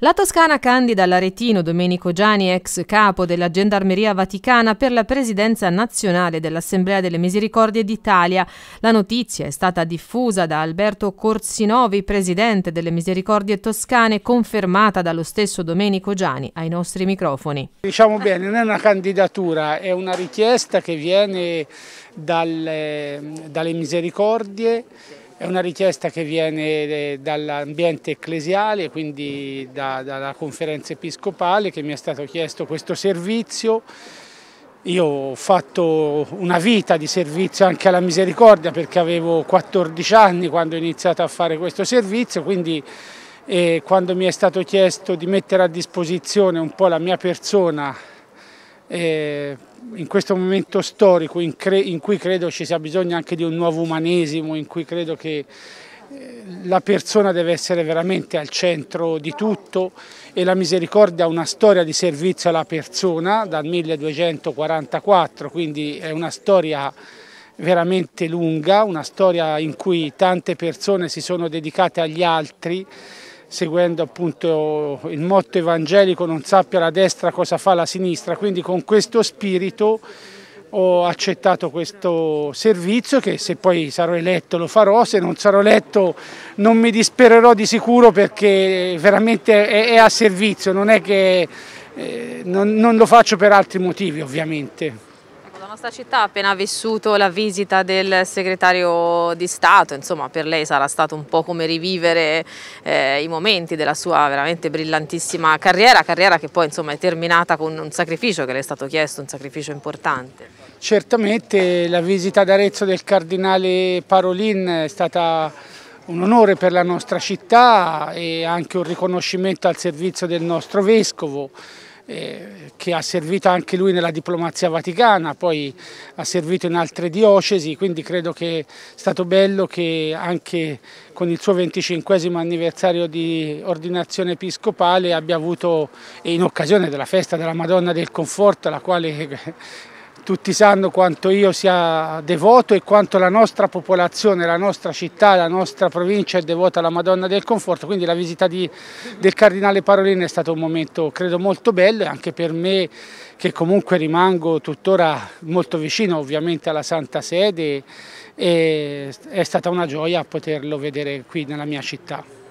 La Toscana candida l'aretino Domenico Gianni, ex capo della Gendarmeria Vaticana, per la presidenza nazionale dell'Assemblea delle Misericordie d'Italia. La notizia è stata diffusa da Alberto Corsinovi, presidente delle Misericordie Toscane, confermata dallo stesso Domenico Gianni ai nostri microfoni. Diciamo bene, non è una candidatura, è una richiesta che viene dalle, dalle Misericordie è una richiesta che viene eh, dall'ambiente ecclesiale, quindi da, dalla conferenza episcopale che mi è stato chiesto questo servizio. Io ho fatto una vita di servizio anche alla misericordia perché avevo 14 anni quando ho iniziato a fare questo servizio, quindi eh, quando mi è stato chiesto di mettere a disposizione un po' la mia persona eh, in questo momento storico in, in, cui credo ci sia bisogno anche di un nuovo umanesimo, in cui credo che eh, la persona deve essere veramente al centro di tutto e la misericordia ha una storia di servizio alla persona dal 1244, quindi è una storia veramente lunga, una storia in cui tante persone si sono dedicate agli altri seguendo appunto il motto evangelico non sappia la destra cosa fa la sinistra, quindi con questo spirito ho accettato questo servizio che se poi sarò eletto lo farò, se non sarò eletto non mi dispererò di sicuro perché veramente è, a servizio, non è che eh, non, non lo faccio per altri motivi ovviamente nostra città ha appena vissuto la visita del segretario di Stato, insomma per lei sarà stato un po' come rivivere eh, i momenti della sua veramente brillantissima carriera, carriera che poi insomma, è terminata con un sacrificio che le è stato chiesto, un sacrificio importante. Certamente la visita ad Arezzo del cardinale Parolin è stata un onore per la nostra città e anche un riconoscimento al servizio del nostro vescovo eh, che ha servito anche lui nella diplomazia vaticana, poi ha servito in altre diocesi, quindi credo che è stato bello che anche con il suo 25 anniversario di ordinazione episcopale abbia avuto, in occasione della festa della Madonna del Conforto, alla quale tutti sanno quanto io sia devoto e quanto la nostra popolazione, la nostra città, la nostra provincia è devota alla Madonna del Conforto, quindi la visita di, del Cardinale Parolin è stato un momento credo molto bello e anche per me che comunque rimango tuttora molto vicino ovviamente alla Santa Sede è stata una gioia poterlo vedere qui nella mia città.